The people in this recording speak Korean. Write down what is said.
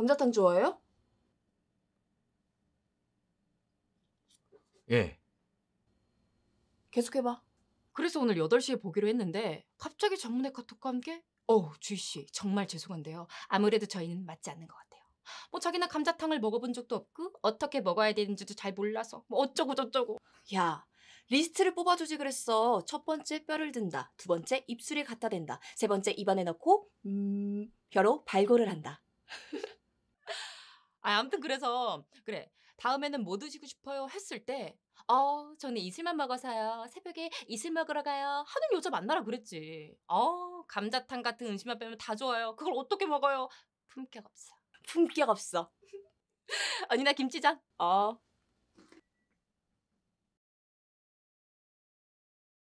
감자탕 좋아해요? 예. 계속해봐. 그래서 오늘 8시에 보기로 했는데 갑자기 장문의 카톡과 함께 어우 주희 씨 정말 죄송한데요. 아무래도 저희는 맞지 않는 것 같아요. 뭐 자기는 감자탕을 먹어본 적도 없고 어떻게 먹어야 되는지도 잘 몰라서 뭐 어쩌고 저쩌고. 야 리스트를 뽑아주지 그랬어. 첫 번째 뼈를 든다. 두 번째 입술에 갖다 댄다. 세 번째 입안에 넣고 음 벼로 발골을 한다. 아, 무튼 그래서 그래 다음에는 뭐 드시고 싶어요 했을 때 어, 저는 이슬만 먹어서요. 새벽에 이슬 먹으러 가요. 하는 여자 만나라 그랬지. 어, 감자탕 같은 음식만 빼면 다 좋아요. 그걸 어떻게 먹어요? 품격 없어. 품격 없어. 언니 나 김치전. 어.